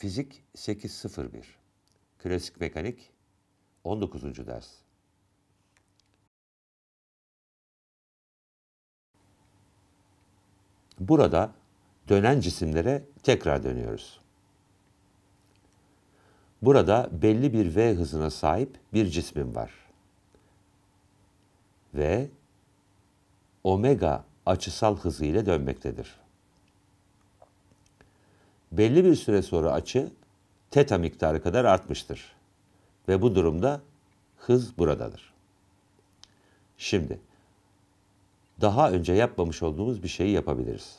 Fizik 801. Klasik mekanik 19. ders. Burada dönen cisimlere tekrar dönüyoruz. Burada belli bir v hızına sahip bir cismim var. Ve omega açısal hızı ile dönmektedir belli bir süre sonra açı teta miktarı kadar artmıştır. Ve bu durumda hız buradadır. Şimdi daha önce yapmamış olduğumuz bir şeyi yapabiliriz.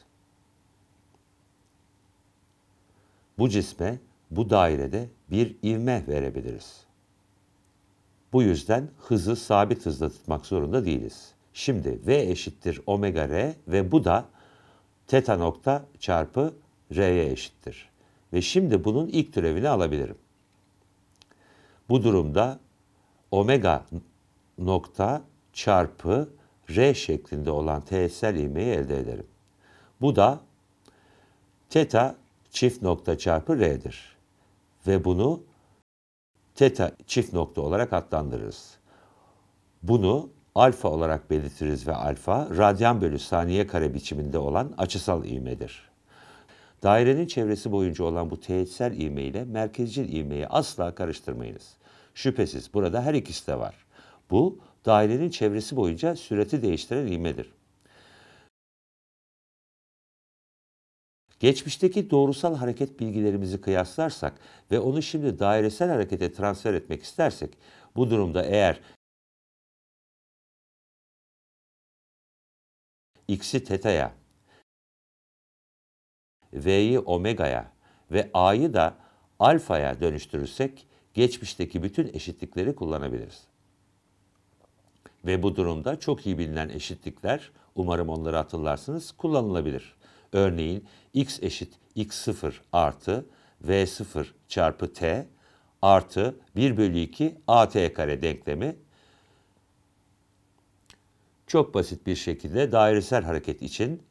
Bu cisme bu dairede bir ivme verebiliriz. Bu yüzden hızı sabit hızda tutmak zorunda değiliz. Şimdi V eşittir omega R ve bu da teta nokta çarpı R'ye eşittir. Ve şimdi bunun ilk türevini alabilirim. Bu durumda omega nokta çarpı R şeklinde olan teğetsel ivmeyi elde ederim. Bu da teta çift nokta çarpı R'dir. Ve bunu teta çift nokta olarak adlandırırız. Bunu alfa olarak belirtiriz ve alfa radyan bölü saniye kare biçiminde olan açısal ivmedir. Dairenin çevresi boyunca olan bu teğetsel ivme ile merkezcil ivmeyi asla karıştırmayınız. Şüphesiz burada her ikisi de var. Bu dairenin çevresi boyunca süreti değiştiren ivmedir. Geçmişteki doğrusal hareket bilgilerimizi kıyaslarsak ve onu şimdi dairesel harekete transfer etmek istersek, bu durumda eğer x'i teta'ya V'yi omega'ya ve A'yı da alfaya dönüştürürsek geçmişteki bütün eşitlikleri kullanabiliriz. Ve bu durumda çok iyi bilinen eşitlikler, umarım onları hatırlarsınız, kullanılabilir. Örneğin x eşit x0 artı v0 çarpı t artı 1 bölü 2 at kare denklemi çok basit bir şekilde dairesel hareket için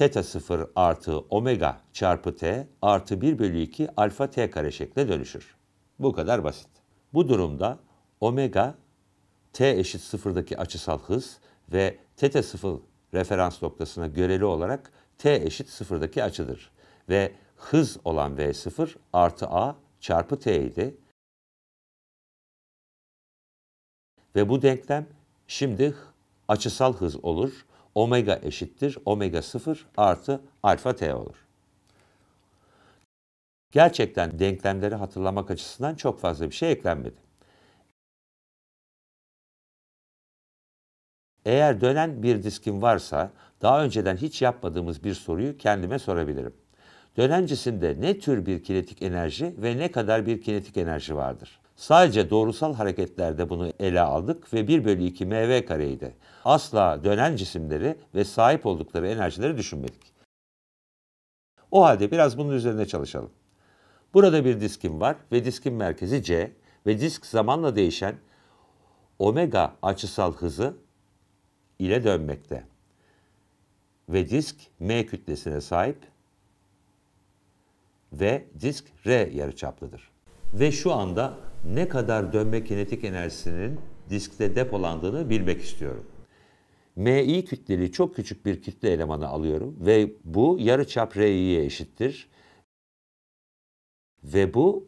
teta 0 artı omega çarpı t artı 1 bölü 2 alfa t kare şekle dönüşür. Bu kadar basit. Bu durumda omega t eşit sıfırdaki açısal hız ve teta 0 referans noktasına göreli olarak t eşit sıfırdaki açıdır. Ve hız olan v0 artı a çarpı t idi. Ve bu denklem şimdi açısal hız olur omega eşittir omega 0 artı alfa t olur. Gerçekten denklemleri hatırlamak açısından çok fazla bir şey eklenmedi. Eğer dönen bir diskim varsa daha önceden hiç yapmadığımız bir soruyu kendime sorabilirim. Dönen cisimde ne tür bir kinetik enerji ve ne kadar bir kinetik enerji vardır? Sadece doğrusal hareketlerde bunu ele aldık ve 1 bölü 2 mv kareydi. Asla dönen cisimleri ve sahip oldukları enerjileri düşünmedik. O halde biraz bunun üzerine çalışalım. Burada bir diskim var ve diskin merkezi C ve disk zamanla değişen omega açısal hızı ile dönmekte. Ve disk M kütlesine sahip ve disk R yarıçaplıdır. Ve şu anda ne kadar dönme kinetik enerjisinin diskte depolandığını bilmek istiyorum. MI kütleli çok küçük bir kütle elemanı alıyorum ve bu yarıçap ri'ye eşittir. Ve bu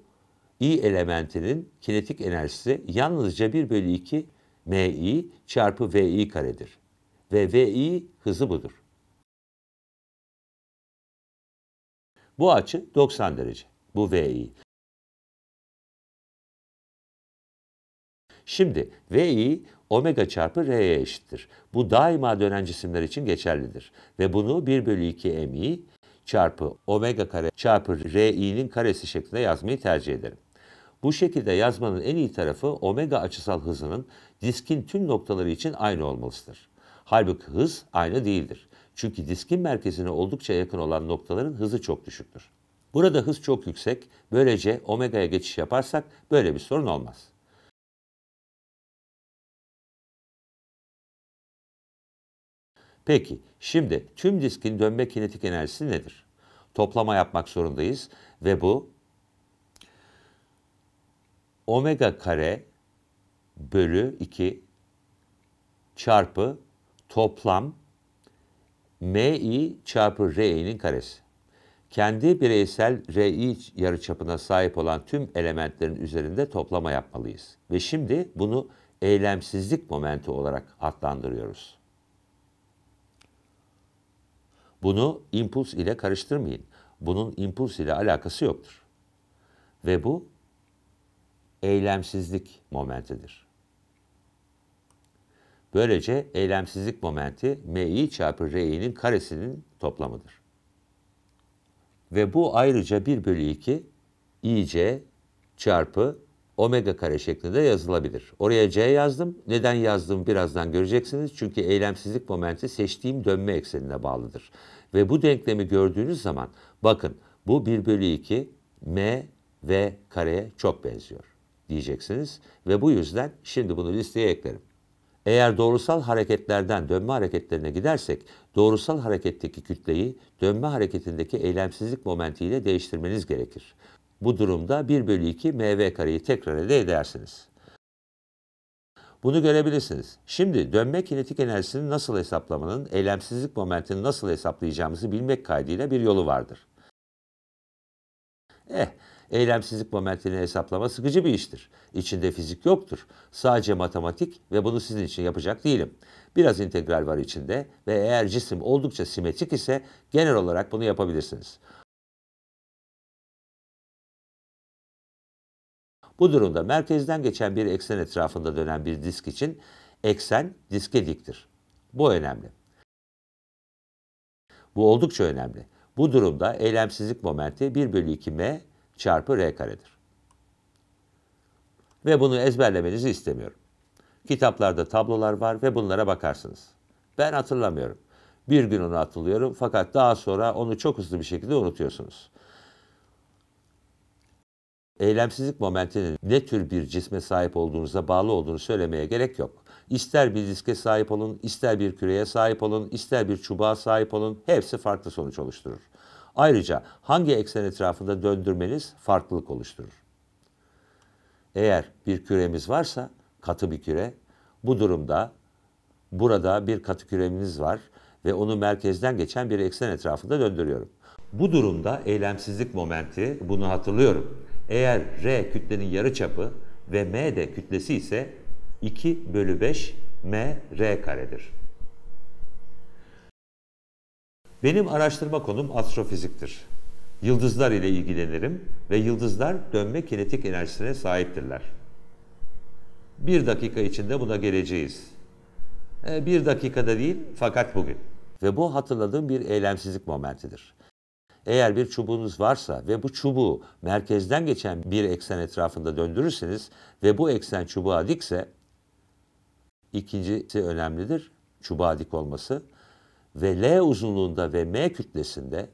I elementinin kinetik enerjisi yalnızca 1 bölü 2 MI çarpı VI karedir. Ve VI hızı budur. Bu açı 90 derece. Bu VI. Şimdi VI omega çarpı R'ye eşittir. Bu daima dönen cisimler için geçerlidir. Ve bunu 1 bölü 2 mi çarpı omega kare çarpı Ri'nin karesi şeklinde yazmayı tercih ederim. Bu şekilde yazmanın en iyi tarafı omega açısal hızının diskin tüm noktaları için aynı olmalıdır. Halbuki hız aynı değildir. Çünkü diskin merkezine oldukça yakın olan noktaların hızı çok düşüktür. Burada hız çok yüksek, böylece omega'ya geçiş yaparsak böyle bir sorun olmaz. Peki şimdi tüm diskin dönme kinetik enerjisi nedir? Toplama yapmak zorundayız ve bu omega kare bölü 2 çarpı toplam MI çarpı RI'nin karesi. Kendi bireysel RI yarıçapına sahip olan tüm elementlerin üzerinde toplama yapmalıyız. Ve şimdi bunu eylemsizlik momenti olarak adlandırıyoruz. Bunu impuls ile karıştırmayın. Bunun impuls ile alakası yoktur. Ve bu eylemsizlik momentidir. Böylece eylemsizlik momenti MI çarpı RI'nin karesinin toplamıdır. Ve bu ayrıca 1 bölü 2 IC çarpı omega kare şeklinde yazılabilir. Oraya C yazdım. Neden yazdım birazdan göreceksiniz. Çünkü eylemsizlik momenti seçtiğim dönme eksenine bağlıdır. Ve bu denklemi gördüğünüz zaman bakın bu 1 bölü 2 M ve kareye çok benziyor diyeceksiniz. Ve bu yüzden şimdi bunu listeye eklerim. Eğer doğrusal hareketlerden dönme hareketlerine gidersek, doğrusal hareketteki kütleyi dönme hareketindeki eylemsizlik momentiyle değiştirmeniz gerekir. Bu durumda 1 bölü 2 mv kareyi tekrar elde edersiniz. Bunu görebilirsiniz. Şimdi dönme kinetik enerjisini nasıl hesaplamanın, eylemsizlik momentini nasıl hesaplayacağımızı bilmek kaydıyla bir yolu vardır. Eh, eylemsizlik momentini hesaplama sıkıcı bir iştir. İçinde fizik yoktur. Sadece matematik ve bunu sizin için yapacak değilim. Biraz integral var içinde ve eğer cisim oldukça simetrik ise genel olarak bunu yapabilirsiniz. Bu durumda merkezden geçen bir eksen etrafında dönen bir disk için eksen diske diktir. Bu önemli. Bu oldukça önemli. Bu durumda eylemsizlik momenti 1 bölü 2 m çarpı r karedir. Ve bunu ezberlemenizi istemiyorum. Kitaplarda tablolar var ve bunlara bakarsınız. Ben hatırlamıyorum. Bir gün onu hatırlıyorum fakat daha sonra onu çok hızlı bir şekilde unutuyorsunuz. Eylemsizlik momentinin ne tür bir cisme sahip olduğunuza bağlı olduğunu söylemeye gerek yok. İster bir diske sahip olun, ister bir küreye sahip olun, ister bir çubuğa sahip olun, hepsi farklı sonuç oluşturur. Ayrıca hangi eksen etrafında döndürmeniz farklılık oluşturur. Eğer bir küremiz varsa katı bir küre, bu durumda burada bir katı küremiz var ve onu merkezden geçen bir eksen etrafında döndürüyorum. Bu durumda eylemsizlik momenti, bunu hatırlıyorum eğer R kütlenin yarı çapı ve M de kütlesi ise 2 bölü 5 M R karedir. Benim araştırma konum astrofiziktir. Yıldızlar ile ilgilenirim ve yıldızlar dönme kinetik enerjisine sahiptirler. Bir dakika içinde buna geleceğiz. E, bir dakikada değil fakat bugün. Ve bu hatırladığım bir eylemsizlik momentidir. Eğer bir çubuğunuz varsa ve bu çubuğu merkezden geçen bir eksen etrafında döndürürseniz ve bu eksen çubuğa dikse ikincisi önemlidir. Çubuğa dik olması ve L uzunluğunda ve M kütlesinde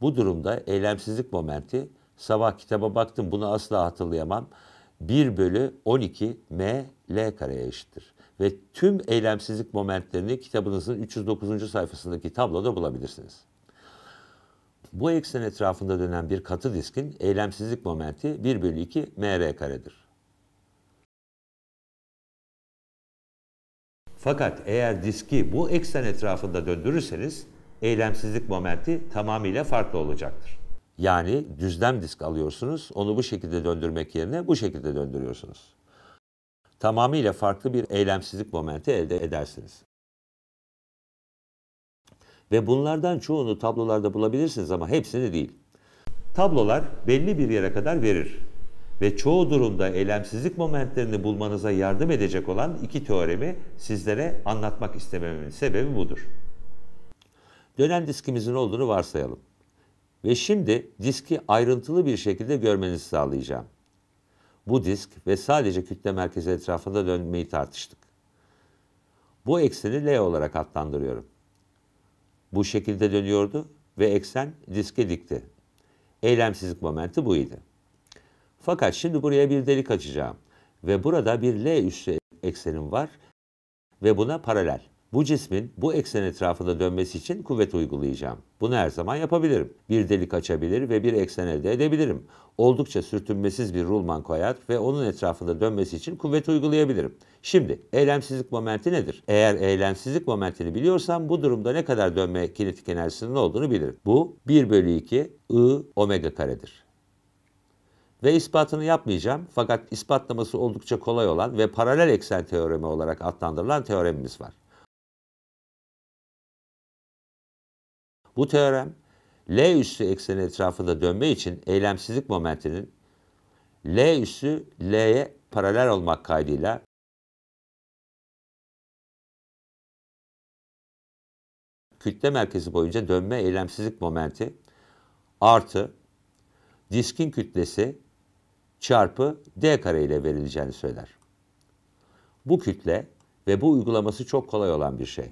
bu durumda eylemsizlik momenti sabah kitaba baktım bunu asla hatırlayamam. 1 bölü 12 M L kareye eşittir. Ve tüm eylemsizlik momentlerini kitabınızın 309. sayfasındaki tabloda bulabilirsiniz. Bu eksen etrafında dönen bir katı diskin eylemsizlik momenti 1 bölü 2 mr karedir. Fakat eğer diski bu eksen etrafında döndürürseniz eylemsizlik momenti tamamıyla farklı olacaktır. Yani düzlem disk alıyorsunuz, onu bu şekilde döndürmek yerine bu şekilde döndürüyorsunuz. Tamamıyla farklı bir eylemsizlik momenti elde edersiniz. Ve bunlardan çoğunu tablolarda bulabilirsiniz ama hepsini değil. Tablolar belli bir yere kadar verir ve çoğu durumda eylemsizlik momentlerini bulmanıza yardım edecek olan iki teoremi sizlere anlatmak istememin sebebi budur. Dönen diskimizin olduğunu varsayalım. Ve şimdi diski ayrıntılı bir şekilde görmenizi sağlayacağım. Bu disk ve sadece kütle merkezi etrafında dönmeyi tartıştık. Bu ekseni L olarak adlandırıyorum bu şekilde dönüyordu ve eksen diske dikti. Eylemsizlik momenti bu idi. Fakat şimdi buraya bir delik açacağım ve burada bir L üssü eksenim var ve buna paralel. Bu cismin bu eksen etrafında dönmesi için kuvvet uygulayacağım. Bunu her zaman yapabilirim. Bir delik açabilir ve bir eksen elde edebilirim. Oldukça sürtünmesiz bir rulman koyar ve onun etrafında dönmesi için kuvvet uygulayabilirim. Şimdi eylemsizlik momenti nedir? Eğer eylemsizlik momentini biliyorsam bu durumda ne kadar dönme kinetik enerjisinin olduğunu bilirim. Bu 1 bölü 2 I omega karedir ve ispatını yapmayacağım fakat ispatlaması oldukça kolay olan ve paralel eksen teoremi olarak adlandırılan teoremimiz var. Bu teorem L üssü ekseni etrafında dönme için eylemsizlik momentinin L üssü L'ye paralel olmak kaydıyla kütle merkezi boyunca dönme eylemsizlik momenti artı diskin kütlesi çarpı d kare ile verileceğini söyler. Bu kütle ve bu uygulaması çok kolay olan bir şey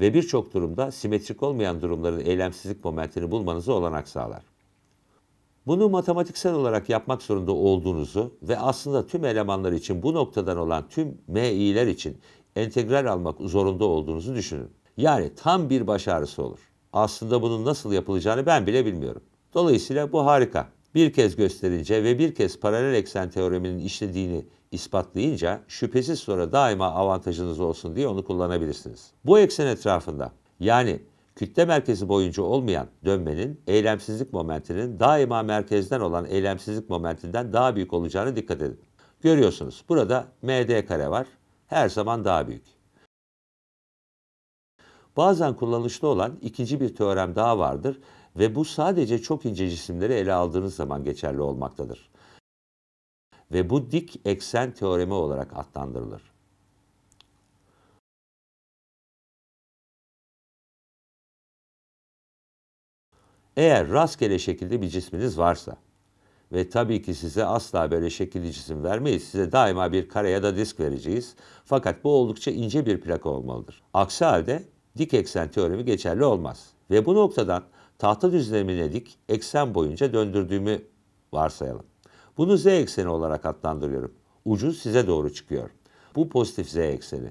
ve birçok durumda simetrik olmayan durumların eylemsizlik momentini bulmanızı olanak sağlar. Bunu matematiksel olarak yapmak zorunda olduğunuzu ve aslında tüm elemanlar için bu noktadan olan tüm m'iler için entegral almak zorunda olduğunuzu düşünün. Yani tam bir baş ağrısı olur. Aslında bunun nasıl yapılacağını ben bile bilmiyorum. Dolayısıyla bu harika. Bir kez gösterince ve bir kez paralel eksen teoreminin işlediğini ispatlayınca şüphesiz sonra daima avantajınız olsun diye onu kullanabilirsiniz. Bu eksen etrafında yani kütle merkezi boyunca olmayan dönmenin eylemsizlik momentinin daima merkezden olan eylemsizlik momentinden daha büyük olacağını dikkat edin. Görüyorsunuz burada MD kare var. Her zaman daha büyük. Bazen kullanışlı olan ikinci bir teorem daha vardır ve bu sadece çok ince cisimleri ele aldığınız zaman geçerli olmaktadır ve bu dik eksen teoremi olarak adlandırılır. Eğer rastgele şekilde bir cisminiz varsa ve tabii ki size asla böyle şekilli cisim vermeyiz. Size daima bir kare ya da disk vereceğiz. Fakat bu oldukça ince bir plaka olmalıdır. Aksi halde dik eksen teoremi geçerli olmaz. Ve bu noktadan tahta düzlemine dik eksen boyunca döndürdüğümü varsayalım. Bunu z ekseni olarak adlandırıyorum. Ucuz size doğru çıkıyor. Bu pozitif z ekseni.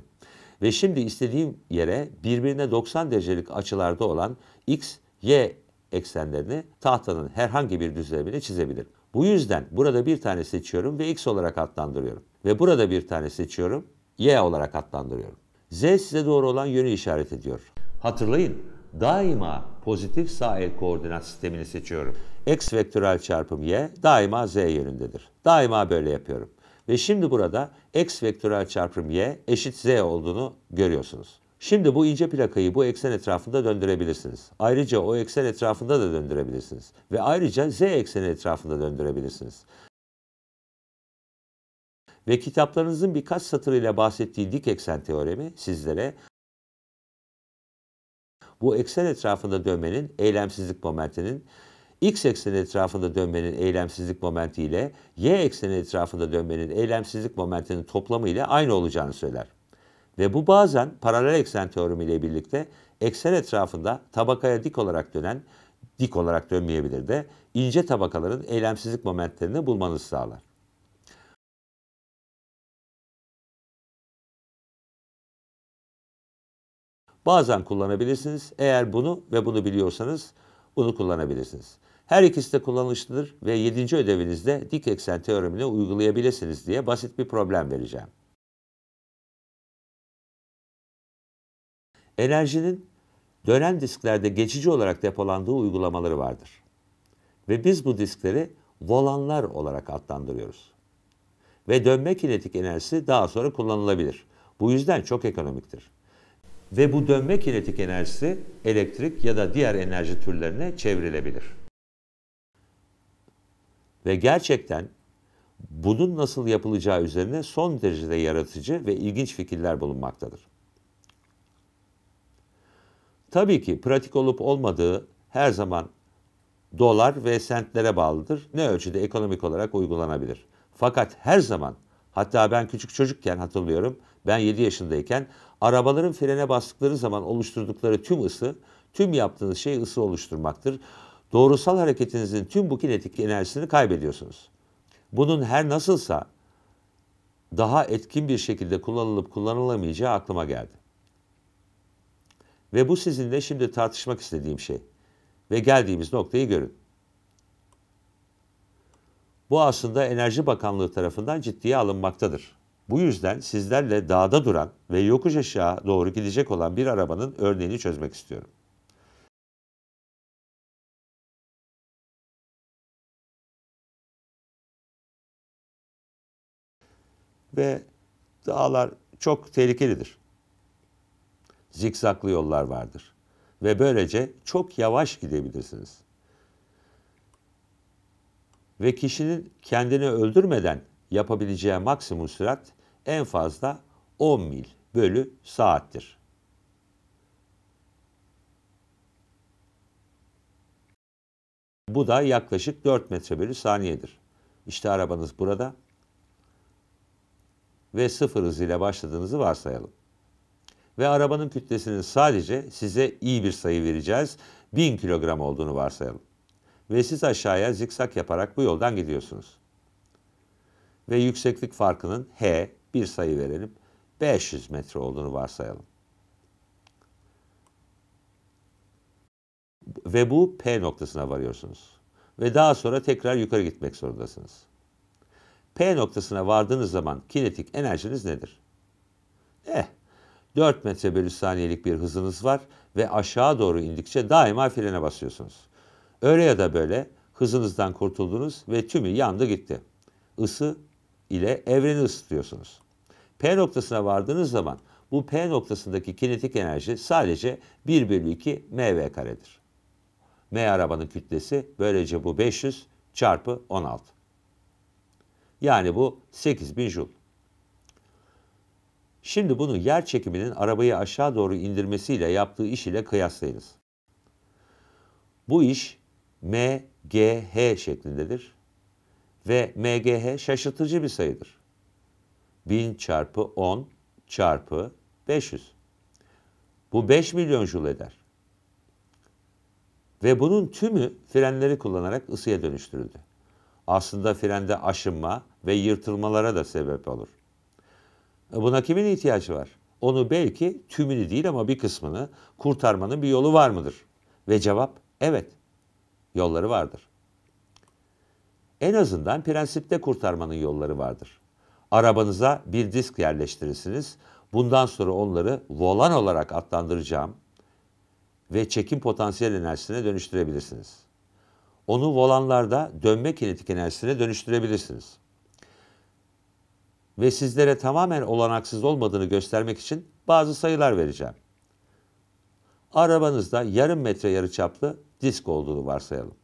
Ve şimdi istediğim yere birbirine 90 derecelik açılarda olan x, y eksenlerini tahtanın herhangi bir düzlemini çizebilirim. Bu yüzden burada bir tane seçiyorum ve x olarak adlandırıyorum. Ve burada bir tane seçiyorum, y olarak adlandırıyorum. Z size doğru olan yönü işaret ediyor. Hatırlayın, daima pozitif sağ el koordinat sistemini seçiyorum x vektörel çarpım y daima z yönündedir. Daima böyle yapıyorum. Ve şimdi burada x vektörel çarpım y eşit z olduğunu görüyorsunuz. Şimdi bu ince plakayı bu eksen etrafında döndürebilirsiniz. Ayrıca o eksen etrafında da döndürebilirsiniz. Ve ayrıca z ekseni etrafında döndürebilirsiniz. Ve kitaplarınızın birkaç satırıyla bahsettiği dik eksen teoremi sizlere bu eksen etrafında dönmenin eylemsizlik momentinin x ekseni etrafında dönmenin eylemsizlik momenti ile y ekseni etrafında dönmenin eylemsizlik momentinin toplamı ile aynı olacağını söyler. Ve bu bazen paralel eksen teoremi ile birlikte eksen etrafında tabakaya dik olarak dönen, dik olarak dönmeyebilir de ince tabakaların eylemsizlik momentlerini bulmanızı sağlar. Bazen kullanabilirsiniz. Eğer bunu ve bunu biliyorsanız bunu kullanabilirsiniz. Her ikisi de kullanışlıdır ve 7. ödevinizde dik eksen teoremini uygulayabilirsiniz diye basit bir problem vereceğim. Enerjinin dönen disklerde geçici olarak depolandığı uygulamaları vardır. Ve biz bu diskleri volanlar olarak adlandırıyoruz. Ve dönme kinetik enerjisi daha sonra kullanılabilir. Bu yüzden çok ekonomiktir. Ve bu dönme kinetik enerjisi elektrik ya da diğer enerji türlerine çevrilebilir. Ve gerçekten bunun nasıl yapılacağı üzerine son derecede yaratıcı ve ilginç fikirler bulunmaktadır. Tabii ki pratik olup olmadığı her zaman dolar ve sentlere bağlıdır. Ne ölçüde ekonomik olarak uygulanabilir. Fakat her zaman hatta ben küçük çocukken hatırlıyorum ben 7 yaşındayken arabaların frene bastıkları zaman oluşturdukları tüm ısı tüm yaptığınız şey ısı oluşturmaktır doğrusal hareketinizin tüm bu kinetik enerjisini kaybediyorsunuz. Bunun her nasılsa daha etkin bir şekilde kullanılıp kullanılamayacağı aklıma geldi. Ve bu sizinle şimdi tartışmak istediğim şey. Ve geldiğimiz noktayı görün. Bu aslında Enerji Bakanlığı tarafından ciddiye alınmaktadır. Bu yüzden sizlerle dağda duran ve yokuş aşağı doğru gidecek olan bir arabanın örneğini çözmek istiyorum. ve dağlar çok tehlikelidir. Zikzaklı yollar vardır ve böylece çok yavaş gidebilirsiniz. Ve kişinin kendini öldürmeden yapabileceği maksimum sürat en fazla 10 mil bölü saattir. Bu da yaklaşık 4 metre bölü saniyedir. İşte arabanız burada ve sıfır hız ile başladığınızı varsayalım. Ve arabanın kütlesinin sadece size iyi bir sayı vereceğiz. 1000 kilogram olduğunu varsayalım. Ve siz aşağıya zikzak yaparak bu yoldan gidiyorsunuz. Ve yükseklik farkının H bir sayı verelim. 500 metre olduğunu varsayalım. Ve bu P noktasına varıyorsunuz. Ve daha sonra tekrar yukarı gitmek zorundasınız. P noktasına vardığınız zaman kinetik enerjiniz nedir? Eh, 4 metre bölü saniyelik bir hızınız var ve aşağı doğru indikçe daima frene basıyorsunuz. Öyle ya da böyle hızınızdan kurtuldunuz ve tümü yandı gitti. Isı ile evreni ısıtıyorsunuz. P noktasına vardığınız zaman bu P noktasındaki kinetik enerji sadece 1 bölü 2 MV karedir. M arabanın kütlesi böylece bu 500 çarpı 16. Yani bu 8000 joule. Şimdi bunu yer çekiminin arabayı aşağı doğru indirmesiyle yaptığı iş ile kıyaslayınız. Bu iş MGH şeklindedir ve MGH şaşırtıcı bir sayıdır. 1000 çarpı 10 çarpı 500. Bu 5 milyon joule eder. Ve bunun tümü frenleri kullanarak ısıya dönüştürüldü. Aslında frende aşınma ve yırtılmalara da sebep olur. E, buna kimin ihtiyacı var? Onu belki tümünü değil ama bir kısmını kurtarmanın bir yolu var mıdır? Ve cevap evet. Yolları vardır. En azından prensipte kurtarmanın yolları vardır. Arabanıza bir disk yerleştirirsiniz. Bundan sonra onları volan olarak adlandıracağım ve çekim potansiyel enerjisine dönüştürebilirsiniz. Onu volanlarda dönme kinetik enerjisine dönüştürebilirsiniz ve sizlere tamamen olanaksız olmadığını göstermek için bazı sayılar vereceğim. Arabanızda yarım metre yarıçaplı disk olduğunu varsayalım.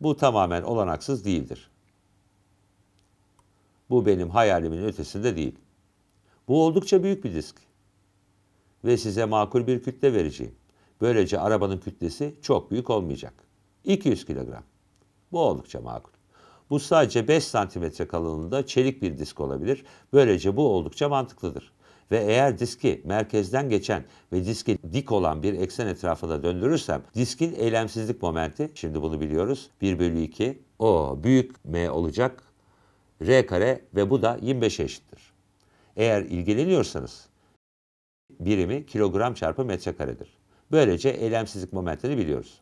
Bu tamamen olanaksız değildir. Bu benim hayalimin ötesinde değil. Bu oldukça büyük bir disk. Ve size makul bir kütle vereceğim. Böylece arabanın kütlesi çok büyük olmayacak. 200 kilogram. Bu oldukça makul. Bu sadece 5 santimetre kalınlığında çelik bir disk olabilir. Böylece bu oldukça mantıklıdır. Ve eğer diski merkezden geçen ve diski dik olan bir eksen etrafında döndürürsem diskin eylemsizlik momenti, şimdi bunu biliyoruz, 1 bölü 2, o büyük M olacak, R kare ve bu da 25'e eşittir. Eğer ilgileniyorsanız birimi kilogram çarpı metrekaredir. Böylece eylemsizlik momentini biliyoruz.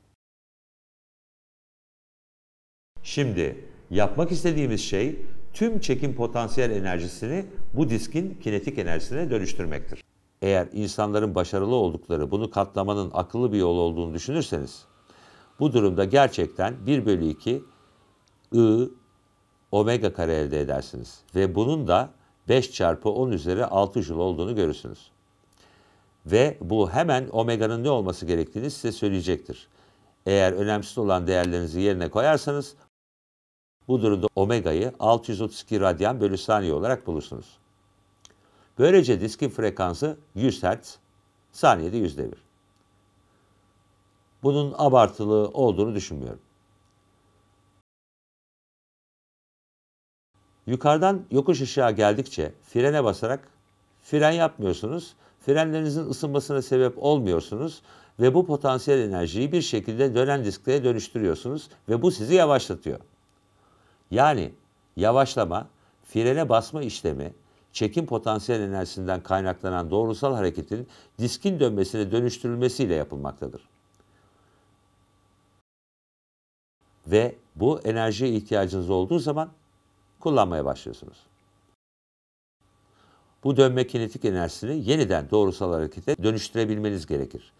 Şimdi Yapmak istediğimiz şey tüm çekim potansiyel enerjisini bu diskin kinetik enerjisine dönüştürmektir. Eğer insanların başarılı oldukları bunu katlamanın akıllı bir yol olduğunu düşünürseniz bu durumda gerçekten 1 bölü 2 I omega kare elde edersiniz. Ve bunun da 5 çarpı 10 üzeri 6 jül olduğunu görürsünüz. Ve bu hemen omega'nın ne olması gerektiğini size söyleyecektir. Eğer önemsiz olan değerlerinizi yerine koyarsanız bu durumda omega'yı 632 radyan bölü saniye olarak bulursunuz. Böylece diskin frekansı 100 Hz, saniyede yüzde bir. Bunun abartılı olduğunu düşünmüyorum. Yukarıdan yokuş aşağı geldikçe frene basarak fren yapmıyorsunuz, frenlerinizin ısınmasına sebep olmuyorsunuz ve bu potansiyel enerjiyi bir şekilde dönen diskliğe dönüştürüyorsunuz ve bu sizi yavaşlatıyor. Yani yavaşlama, frene basma işlemi, çekim potansiyel enerjisinden kaynaklanan doğrusal hareketin diskin dönmesine dönüştürülmesiyle yapılmaktadır. Ve bu enerjiye ihtiyacınız olduğu zaman kullanmaya başlıyorsunuz. Bu dönme kinetik enerjisini yeniden doğrusal harekete dönüştürebilmeniz gerekir.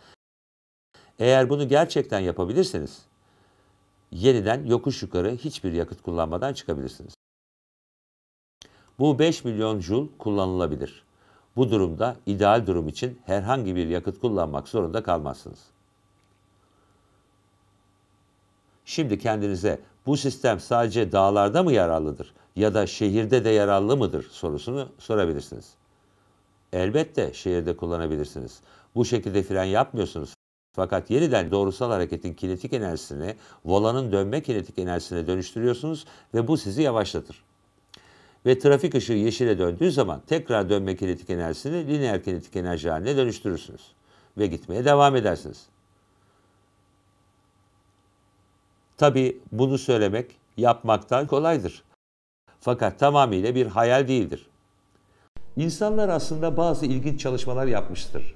Eğer bunu gerçekten yapabilirseniz yeniden yokuş yukarı hiçbir yakıt kullanmadan çıkabilirsiniz. Bu 5 milyon jul kullanılabilir. Bu durumda ideal durum için herhangi bir yakıt kullanmak zorunda kalmazsınız. Şimdi kendinize bu sistem sadece dağlarda mı yararlıdır ya da şehirde de yararlı mıdır sorusunu sorabilirsiniz. Elbette şehirde kullanabilirsiniz. Bu şekilde fren yapmıyorsunuz fakat yeniden doğrusal hareketin kinetik enerjisini volanın dönme kinetik enerjisine dönüştürüyorsunuz ve bu sizi yavaşlatır. Ve trafik ışığı yeşile döndüğü zaman tekrar dönme kinetik enerjisini lineer kinetik enerji haline dönüştürürsünüz ve gitmeye devam edersiniz. Tabi bunu söylemek yapmaktan kolaydır. Fakat tamamıyla bir hayal değildir. İnsanlar aslında bazı ilginç çalışmalar yapmıştır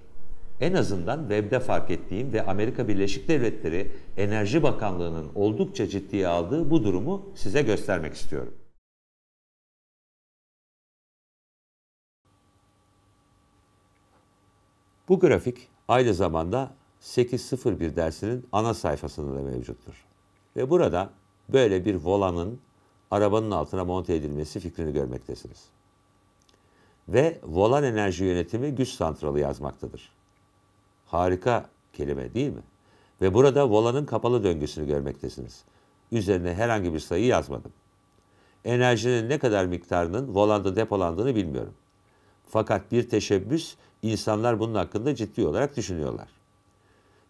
en azından webde fark ettiğim ve Amerika Birleşik Devletleri Enerji Bakanlığı'nın oldukça ciddiye aldığı bu durumu size göstermek istiyorum. Bu grafik aynı zamanda 8.01 dersinin ana sayfasında da mevcuttur. Ve burada böyle bir volanın arabanın altına monte edilmesi fikrini görmektesiniz. Ve volan enerji yönetimi güç santralı yazmaktadır. Harika kelime değil mi? Ve burada volanın kapalı döngüsünü görmektesiniz. Üzerine herhangi bir sayı yazmadım. Enerjinin ne kadar miktarının volanda depolandığını bilmiyorum. Fakat bir teşebbüs insanlar bunun hakkında ciddi olarak düşünüyorlar.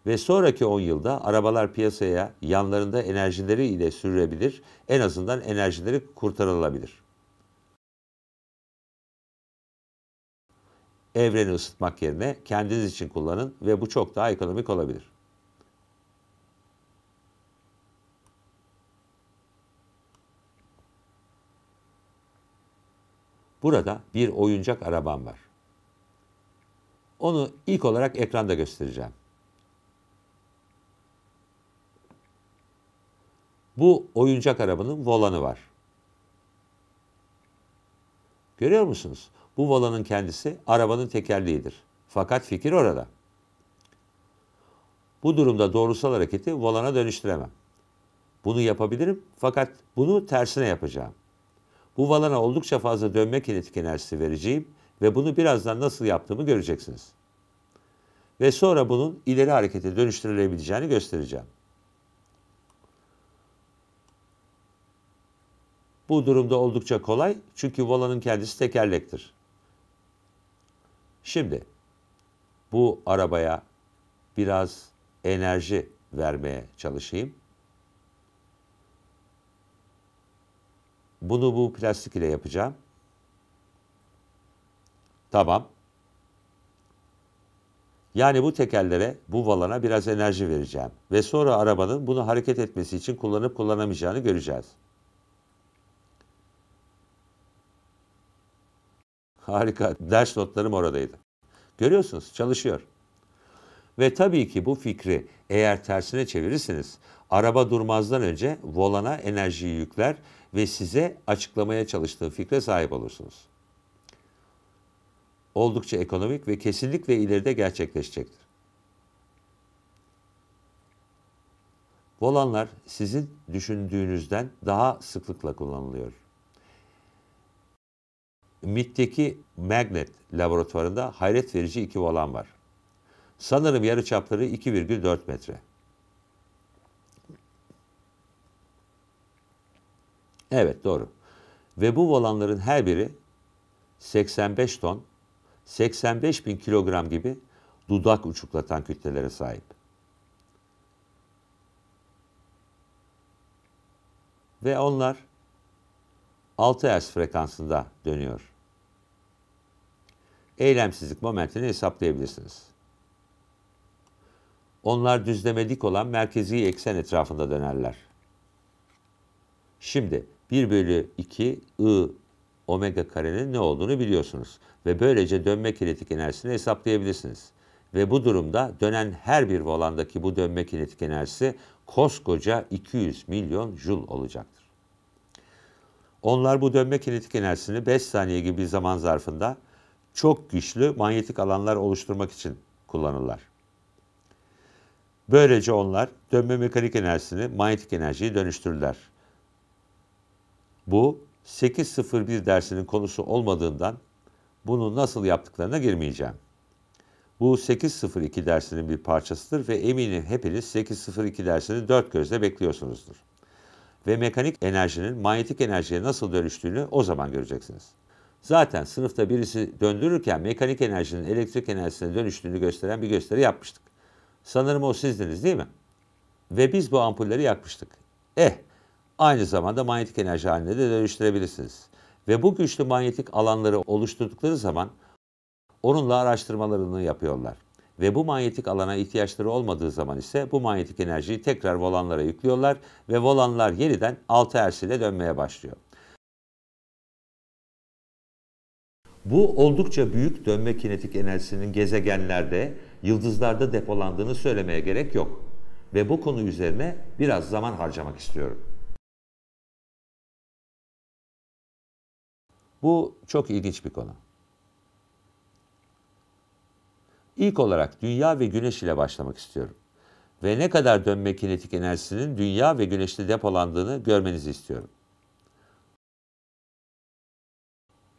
Ve sonraki 10 yılda arabalar piyasaya yanlarında enerjileri ile sürülebilir, en azından enerjileri kurtarılabilir.'' evreni ısıtmak yerine kendiniz için kullanın ve bu çok daha ekonomik olabilir. Burada bir oyuncak arabam var. Onu ilk olarak ekranda göstereceğim. Bu oyuncak arabanın volanı var. Görüyor musunuz? Bu valanın kendisi arabanın tekerleğidir. Fakat fikir orada. Bu durumda doğrusal hareketi volana dönüştüremem. Bunu yapabilirim fakat bunu tersine yapacağım. Bu valana oldukça fazla dönme kinetik enerjisi vereceğim ve bunu birazdan nasıl yaptığımı göreceksiniz. Ve sonra bunun ileri harekete dönüştürülebileceğini göstereceğim. Bu durumda oldukça kolay çünkü volanın kendisi tekerlektir. Şimdi bu arabaya biraz enerji vermeye çalışayım. Bunu bu plastik ile yapacağım. Tamam. Yani bu tekerlere, bu valana biraz enerji vereceğim ve sonra arabanın bunu hareket etmesi için kullanıp kullanamayacağını göreceğiz. Harika. Ders notlarım oradaydı. Görüyorsunuz çalışıyor. Ve tabii ki bu fikri eğer tersine çevirirsiniz, araba durmazdan önce volana enerjiyi yükler ve size açıklamaya çalıştığı fikre sahip olursunuz. Oldukça ekonomik ve kesinlikle ileride gerçekleşecektir. Volanlar sizin düşündüğünüzden daha sıklıkla kullanılıyor. MIT'teki Magnet laboratuvarında hayret verici iki volan var. Sanırım yarı çapları 2,4 metre. Evet doğru. Ve bu volanların her biri 85 ton, 85 bin kilogram gibi dudak uçuklatan kütlelere sahip. Ve onlar 6 Hz frekansında dönüyor eylemsizlik momentini hesaplayabilirsiniz. Onlar düzleme dik olan merkezi eksen etrafında dönerler. Şimdi 1 bölü 2 I omega karenin ne olduğunu biliyorsunuz ve böylece dönme kinetik enerjisini hesaplayabilirsiniz. Ve bu durumda dönen her bir volandaki bu dönme kinetik enerjisi koskoca 200 milyon jul olacaktır. Onlar bu dönme kinetik enerjisini 5 saniye gibi bir zaman zarfında çok güçlü manyetik alanlar oluşturmak için kullanırlar. Böylece onlar dönme mekanik enerjisini manyetik enerjiye dönüştürürler. Bu 801 dersinin konusu olmadığından bunu nasıl yaptıklarına girmeyeceğim. Bu 802 dersinin bir parçasıdır ve eminim hepiniz 802 dersini dört gözle bekliyorsunuzdur. Ve mekanik enerjinin manyetik enerjiye nasıl dönüştüğünü o zaman göreceksiniz. Zaten sınıfta birisi döndürürken mekanik enerjinin elektrik enerjisine dönüştüğünü gösteren bir gösteri yapmıştık. Sanırım o sizdiniz değil mi? Ve biz bu ampulleri yakmıştık. Eh, aynı zamanda manyetik enerji haline de dönüştürebilirsiniz. Ve bu güçlü manyetik alanları oluşturdukları zaman onunla araştırmalarını yapıyorlar. Ve bu manyetik alana ihtiyaçları olmadığı zaman ise bu manyetik enerjiyi tekrar volanlara yüklüyorlar ve volanlar yeniden 6 Hz dönmeye başlıyor. Bu oldukça büyük dönme kinetik enerjisinin gezegenlerde, yıldızlarda depolandığını söylemeye gerek yok. Ve bu konu üzerine biraz zaman harcamak istiyorum. Bu çok ilginç bir konu. İlk olarak dünya ve güneş ile başlamak istiyorum. Ve ne kadar dönme kinetik enerjisinin dünya ve güneşte depolandığını görmenizi istiyorum.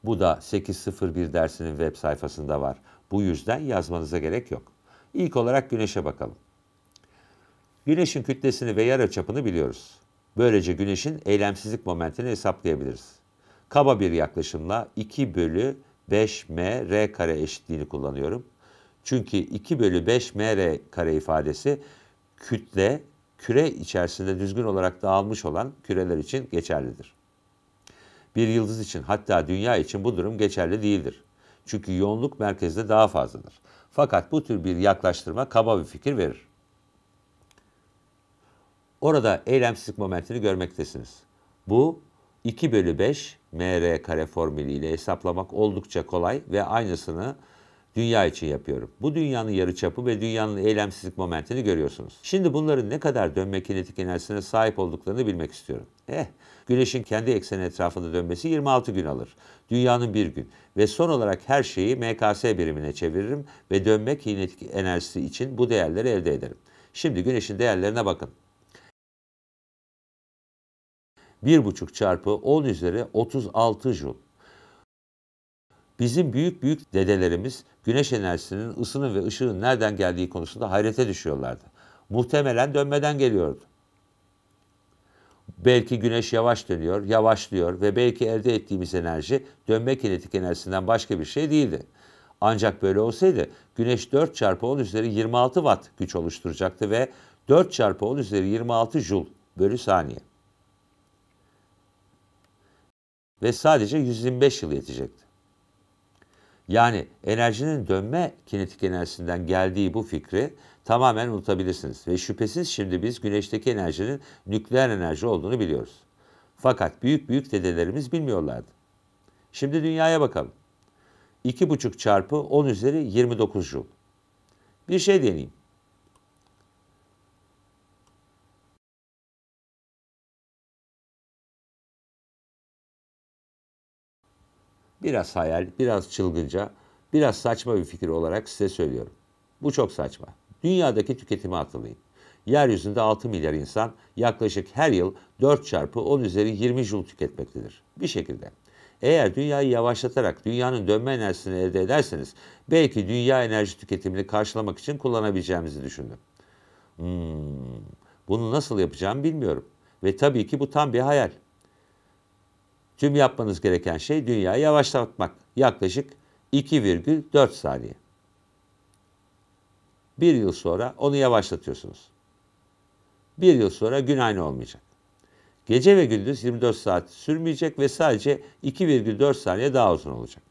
Bu da 801 dersinin web sayfasında var. Bu yüzden yazmanıza gerek yok. İlk olarak güneşe bakalım. Güneşin kütlesini ve yarı çapını biliyoruz. Böylece güneşin eylemsizlik momentini hesaplayabiliriz. Kaba bir yaklaşımla 2 bölü 5m r kare eşitliğini kullanıyorum. Çünkü 2 bölü 5m r kare ifadesi kütle küre içerisinde düzgün olarak dağılmış olan küreler için geçerlidir. Bir yıldız için hatta dünya için bu durum geçerli değildir. Çünkü yoğunluk merkezde daha fazladır. Fakat bu tür bir yaklaştırma kaba bir fikir verir. Orada eylemsizlik momentini görmektesiniz. Bu 2 bölü 5 mr kare formülü ile hesaplamak oldukça kolay ve aynısını Dünya için yapıyorum. Bu dünyanın yarı çapı ve dünyanın eylemsizlik momentini görüyorsunuz. Şimdi bunların ne kadar dönme kinetik enerjisine sahip olduklarını bilmek istiyorum. Eh, güneşin kendi ekseni etrafında dönmesi 26 gün alır. Dünyanın bir gün. Ve son olarak her şeyi MKS birimine çeviririm ve dönme kinetik enerjisi için bu değerleri elde ederim. Şimdi güneşin değerlerine bakın. 1,5 çarpı 10 üzeri 36 jul. Bizim büyük büyük dedelerimiz güneş enerjisinin ısının ve ışığın nereden geldiği konusunda hayrete düşüyorlardı. Muhtemelen dönmeden geliyordu. Belki güneş yavaş dönüyor, yavaşlıyor ve belki elde ettiğimiz enerji dönme kinetik enerjisinden başka bir şey değildi. Ancak böyle olsaydı güneş 4 çarpı 10 üzeri 26 watt güç oluşturacaktı ve 4 çarpı 10 üzeri 26 jul bölü saniye. Ve sadece 125 yıl yetecekti. Yani enerjinin dönme kinetik enerjisinden geldiği bu fikri tamamen unutabilirsiniz. Ve şüphesiz şimdi biz güneşteki enerjinin nükleer enerji olduğunu biliyoruz. Fakat büyük büyük dedelerimiz bilmiyorlardı. Şimdi dünyaya bakalım. 2,5 çarpı 10 üzeri 29 joule. Bir şey deneyeyim. biraz hayal, biraz çılgınca, biraz saçma bir fikir olarak size söylüyorum. Bu çok saçma. Dünyadaki tüketimi hatırlayın. Yeryüzünde 6 milyar insan yaklaşık her yıl 4 çarpı 10 üzeri 20 jul tüketmektedir. Bir şekilde. Eğer dünyayı yavaşlatarak dünyanın dönme enerjisini elde ederseniz belki dünya enerji tüketimini karşılamak için kullanabileceğimizi düşündüm. Hmm, bunu nasıl yapacağımı bilmiyorum. Ve tabii ki bu tam bir hayal. Tüm yapmanız gereken şey dünyayı yavaşlatmak. Yaklaşık 2,4 saniye. Bir yıl sonra onu yavaşlatıyorsunuz. Bir yıl sonra gün aynı olmayacak. Gece ve gündüz 24 saat sürmeyecek ve sadece 2,4 saniye daha uzun olacak.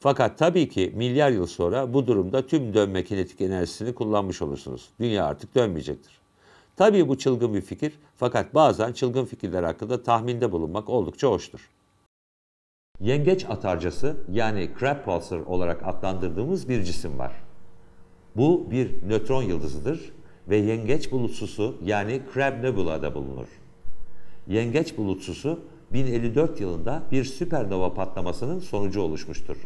Fakat tabii ki milyar yıl sonra bu durumda tüm dönme kinetik enerjisini kullanmış olursunuz. Dünya artık dönmeyecektir. Tabii bu çılgın bir fikir fakat bazen çılgın fikirler hakkında tahminde bulunmak oldukça hoştur. Yengeç atarcası yani Crab Pulsar olarak adlandırdığımız bir cisim var. Bu bir nötron yıldızıdır ve yengeç bulutsusu yani Crab Nebula'da bulunur. Yengeç bulutsusu 1054 yılında bir süpernova patlamasının sonucu oluşmuştur.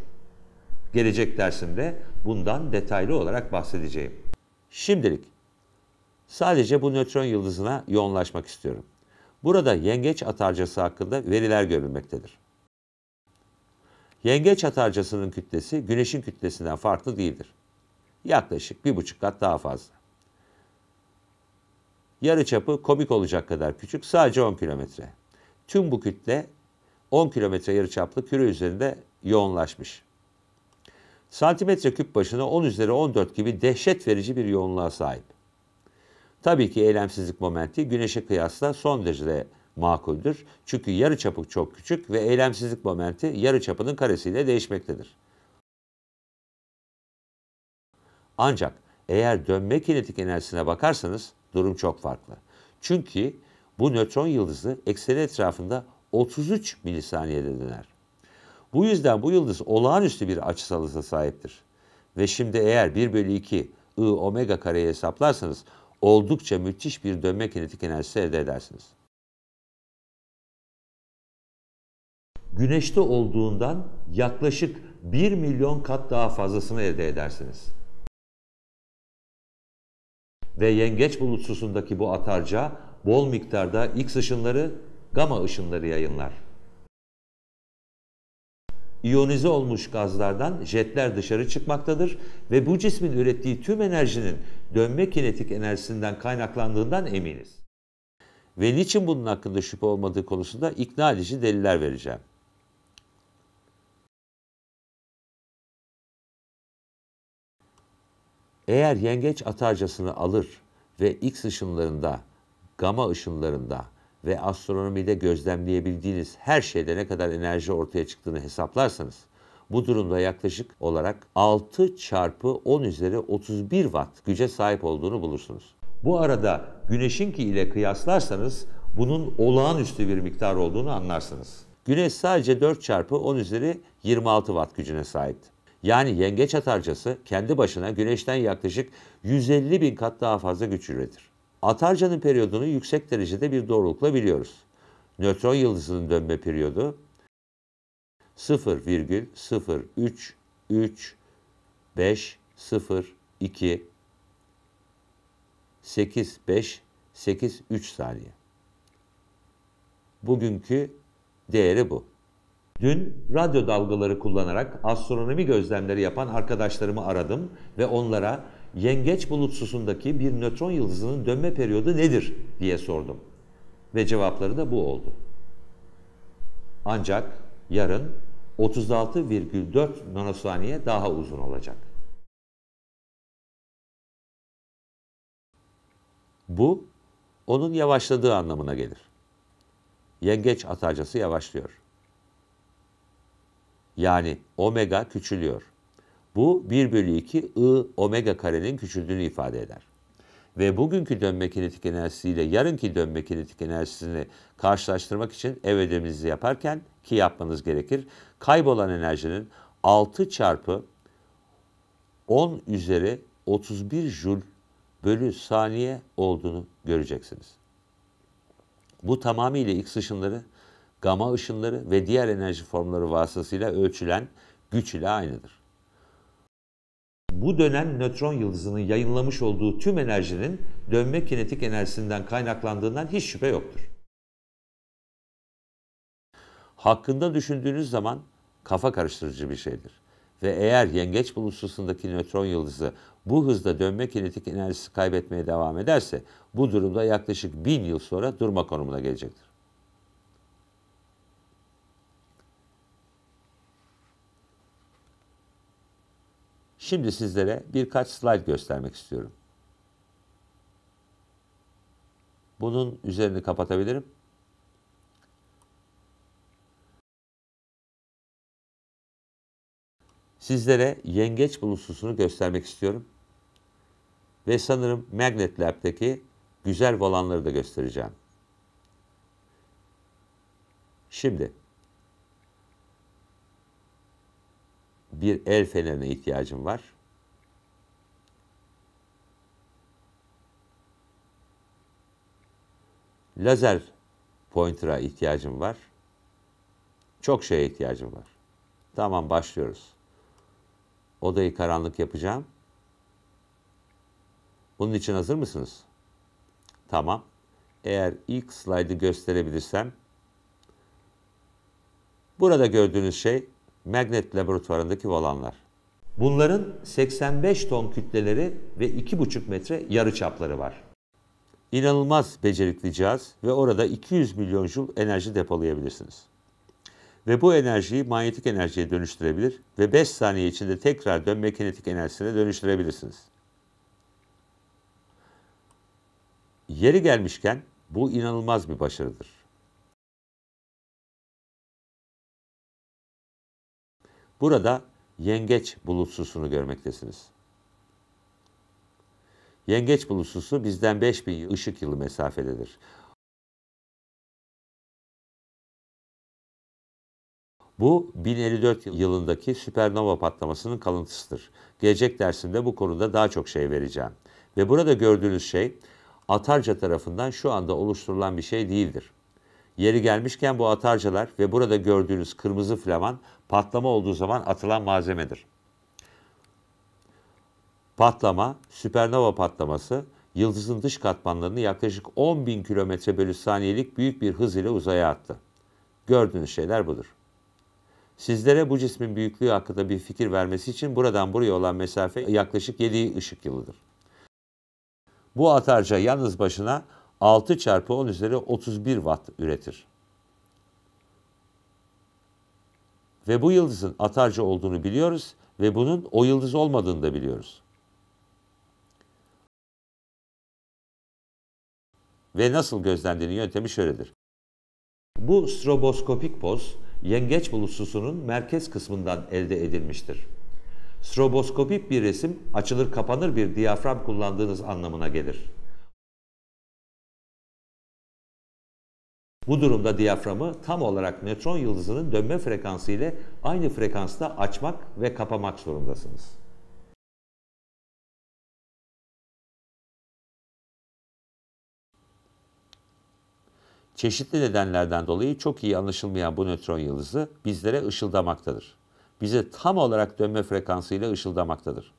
Gelecek dersimde bundan detaylı olarak bahsedeceğim. Şimdilik Sadece bu nötron yıldızına yoğunlaşmak istiyorum. Burada yengeç atarcası hakkında veriler görülmektedir. Yengeç atarcasının kütlesi güneşin kütlesinden farklı değildir. Yaklaşık bir buçuk kat daha fazla. Yarıçapı komik olacak kadar küçük sadece 10 kilometre. Tüm bu kütle 10 kilometre yarıçaplı küre üzerinde yoğunlaşmış. Santimetre küp başına 10 üzeri 14 gibi dehşet verici bir yoğunluğa sahip. Tabii ki eylemsizlik momenti güneşe kıyasla son derece makuldür. Çünkü yarı çapı çok küçük ve eylemsizlik momenti yarı çapının karesiyle değişmektedir. Ancak eğer dönme kinetik enerjisine bakarsanız durum çok farklı. Çünkü bu nötron yıldızı ekseni etrafında 33 milisaniyede döner. Bu yüzden bu yıldız olağanüstü bir açısal hıza sahiptir. Ve şimdi eğer 1 bölü 2 I omega kareyi hesaplarsanız oldukça müthiş bir dönme kinetik enerjisi elde edersiniz. Güneşte olduğundan yaklaşık 1 milyon kat daha fazlasını elde edersiniz. Ve yengeç bulutsusundaki bu atarca bol miktarda X ışınları, gama ışınları yayınlar iyonize olmuş gazlardan jetler dışarı çıkmaktadır ve bu cismin ürettiği tüm enerjinin dönme kinetik enerjisinden kaynaklandığından eminiz. Ve niçin bunun hakkında şüphe olmadığı konusunda ikna edici deliller vereceğim. Eğer yengeç atarcasını alır ve X ışınlarında, gama ışınlarında ve astronomide gözlemleyebildiğiniz her şeyde ne kadar enerji ortaya çıktığını hesaplarsanız bu durumda yaklaşık olarak 6 çarpı 10 üzeri 31 watt güce sahip olduğunu bulursunuz. Bu arada güneşinki ile kıyaslarsanız bunun olağanüstü bir miktar olduğunu anlarsınız. Güneş sadece 4 çarpı 10 üzeri 26 watt gücüne sahip. Yani yengeç atarcası kendi başına güneşten yaklaşık 150 bin kat daha fazla güç üretir. Atarcanın periyodunu yüksek derecede bir doğrulukla biliyoruz. Nötron yıldızının dönme periyodu 0,0335028583 saniye. Bugünkü değeri bu. Dün radyo dalgaları kullanarak astronomi gözlemleri yapan arkadaşlarımı aradım ve onlara yengeç bulutsusundaki bir nötron yıldızının dönme periyodu nedir diye sordum. Ve cevapları da bu oldu. Ancak yarın 36,4 nanosaniye daha uzun olacak. Bu, onun yavaşladığı anlamına gelir. Yengeç atacası yavaşlıyor. Yani omega küçülüyor. Bu 1 bölü 2 I omega karenin küçüldüğünü ifade eder. Ve bugünkü dönme kinetik enerjisiyle yarınki dönme kinetik enerjisini karşılaştırmak için ev ödevinizi yaparken ki yapmanız gerekir. Kaybolan enerjinin 6 çarpı 10 üzeri 31 jül bölü saniye olduğunu göreceksiniz. Bu tamamıyla X ışınları, gama ışınları ve diğer enerji formları vasıtasıyla ölçülen güç ile aynıdır. Bu dönen nötron yıldızının yayınlamış olduğu tüm enerjinin dönme kinetik enerjisinden kaynaklandığından hiç şüphe yoktur. Hakkında düşündüğünüz zaman kafa karıştırıcı bir şeydir. Ve eğer yengeç bulutusundaki nötron yıldızı bu hızda dönme kinetik enerjisi kaybetmeye devam ederse bu durumda yaklaşık bin yıl sonra durma konumuna gelecektir. Şimdi sizlere birkaç slide göstermek istiyorum. Bunun üzerini kapatabilirim. Sizlere yengeç bulutsusunu göstermek istiyorum. Ve sanırım Magnet Lab'deki güzel volanları da göstereceğim. Şimdi bir el fenerine ihtiyacım var. Lazer pointer'a ihtiyacım var. Çok şeye ihtiyacım var. Tamam başlıyoruz. Odayı karanlık yapacağım. Bunun için hazır mısınız? Tamam. Eğer ilk slaydı gösterebilirsem burada gördüğünüz şey Magnet laboratuvarındaki volanlar. Bunların 85 ton kütleleri ve 2,5 metre yarı çapları var. İnanılmaz becerikli cihaz ve orada 200 milyon jul enerji depolayabilirsiniz. Ve bu enerjiyi manyetik enerjiye dönüştürebilir ve 5 saniye içinde tekrar dönme kinetik enerjisine dönüştürebilirsiniz. Yeri gelmişken bu inanılmaz bir başarıdır. Burada yengeç bulutsuzunu görmektesiniz. Yengeç bulutsuzu bizden 5000 ışık yılı mesafededir. Bu 1054 yılındaki süpernova patlamasının kalıntısıdır. Gelecek dersimde bu konuda daha çok şey vereceğim. Ve burada gördüğünüz şey Atarca tarafından şu anda oluşturulan bir şey değildir. Yeri gelmişken bu atarcalar ve burada gördüğünüz kırmızı flaman patlama olduğu zaman atılan malzemedir. Patlama, süpernova patlaması, yıldızın dış katmanlarını yaklaşık 10 bin kilometre bölü saniyelik büyük bir hız ile uzaya attı. Gördüğünüz şeyler budur. Sizlere bu cismin büyüklüğü hakkında bir fikir vermesi için buradan buraya olan mesafe yaklaşık 7 ışık yılıdır. Bu atarca yalnız başına 6 çarpı 10 üzeri 31 watt üretir. Ve bu yıldızın atarcı olduğunu biliyoruz ve bunun o yıldız olmadığını da biliyoruz. Ve nasıl gözlendiğinin yöntemi şöyledir. Bu stroboskopik poz yengeç bulutsusunun merkez kısmından elde edilmiştir. Stroboskopik bir resim açılır kapanır bir diyafram kullandığınız anlamına gelir. Bu durumda diyaframı tam olarak nötron yıldızının dönme frekansı ile aynı frekansta açmak ve kapamak zorundasınız. Çeşitli nedenlerden dolayı çok iyi anlaşılmayan bu nötron yıldızı bizlere ışıldamaktadır. Bize tam olarak dönme frekansı frekansıyla ışıldamaktadır.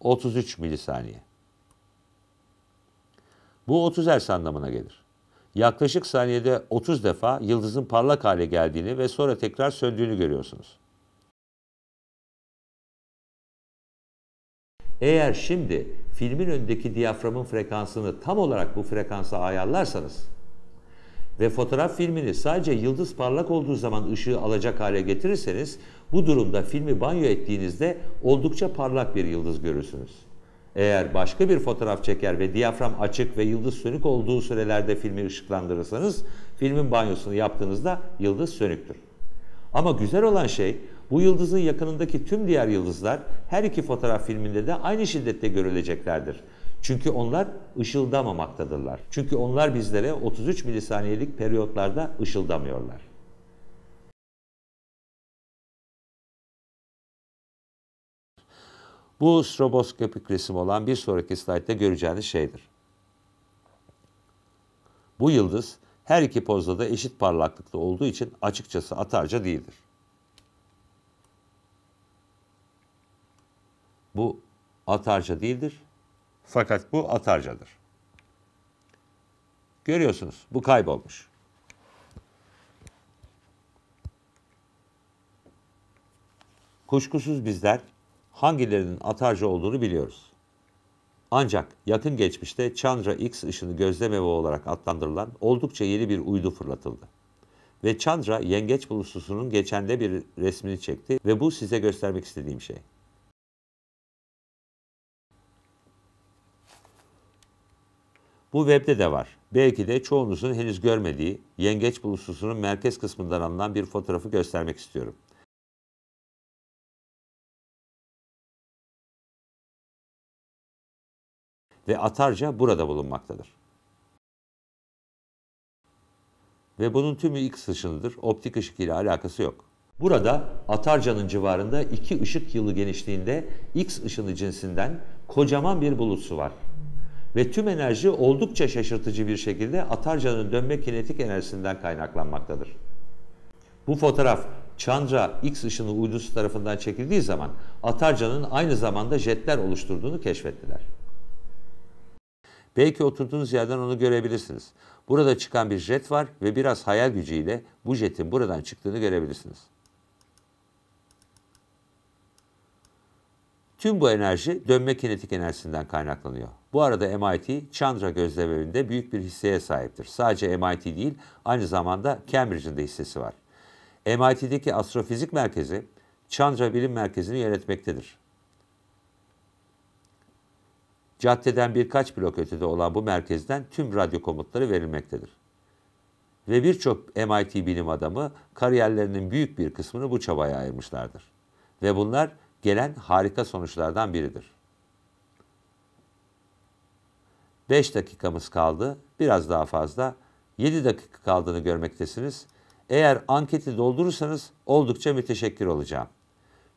33 milisaniye. Bu 30 Hz anlamına gelir yaklaşık saniyede 30 defa yıldızın parlak hale geldiğini ve sonra tekrar söndüğünü görüyorsunuz. Eğer şimdi filmin önündeki diyaframın frekansını tam olarak bu frekansa ayarlarsanız ve fotoğraf filmini sadece yıldız parlak olduğu zaman ışığı alacak hale getirirseniz bu durumda filmi banyo ettiğinizde oldukça parlak bir yıldız görürsünüz. Eğer başka bir fotoğraf çeker ve diyafram açık ve yıldız sönük olduğu sürelerde filmi ışıklandırırsanız filmin banyosunu yaptığınızda yıldız sönüktür. Ama güzel olan şey bu yıldızın yakınındaki tüm diğer yıldızlar her iki fotoğraf filminde de aynı şiddette görüleceklerdir. Çünkü onlar ışıldamamaktadırlar. Çünkü onlar bizlere 33 milisaniyelik periyotlarda ışıldamıyorlar. Bu stroboskopik resim olan bir sonraki slaytta göreceğiniz şeydir. Bu yıldız her iki pozda da eşit parlaklıkta olduğu için açıkçası atarca değildir. Bu atarca değildir. Fakat bu atarcadır. Görüyorsunuz bu kaybolmuş. Kuşkusuz bizler hangilerinin atarcı olduğunu biliyoruz. Ancak yakın geçmişte Chandra X ışını gözlemevi olarak adlandırılan oldukça yeni bir uydu fırlatıldı. Ve Chandra yengeç bulutusunun geçende bir resmini çekti ve bu size göstermek istediğim şey. Bu webde de var. Belki de çoğunuzun henüz görmediği yengeç bulutusunun merkez kısmından alınan bir fotoğrafı göstermek istiyorum. ve atarca burada bulunmaktadır. Ve bunun tümü X ışınıdır. Optik ışık ile alakası yok. Burada Atarca'nın civarında iki ışık yılı genişliğinde X ışını cinsinden kocaman bir bulutsu var. Ve tüm enerji oldukça şaşırtıcı bir şekilde Atarca'nın dönme kinetik enerjisinden kaynaklanmaktadır. Bu fotoğraf Chandra X ışını uydusu tarafından çekildiği zaman Atarca'nın aynı zamanda jetler oluşturduğunu keşfettiler. Belki oturduğunuz yerden onu görebilirsiniz. Burada çıkan bir jet var ve biraz hayal gücüyle bu jetin buradan çıktığını görebilirsiniz. Tüm bu enerji dönme kinetik enerjisinden kaynaklanıyor. Bu arada MIT, Chandra gözlemevinde büyük bir hisseye sahiptir. Sadece MIT değil, aynı zamanda Cambridge'in de hissesi var. MIT'deki astrofizik merkezi, Chandra Bilim Merkezi'ni yönetmektedir. Caddeden birkaç blok ötede olan bu merkezden tüm radyo komutları verilmektedir. Ve birçok MIT bilim adamı kariyerlerinin büyük bir kısmını bu çabaya ayırmışlardır. Ve bunlar gelen harika sonuçlardan biridir. 5 dakikamız kaldı. Biraz daha fazla. 7 dakika kaldığını görmektesiniz. Eğer anketi doldurursanız oldukça müteşekkir olacağım.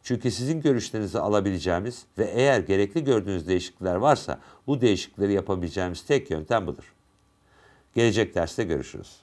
Çünkü sizin görüşlerinizi alabileceğimiz ve eğer gerekli gördüğünüz değişiklikler varsa bu değişiklikleri yapabileceğimiz tek yöntem budur. Gelecek derste görüşürüz.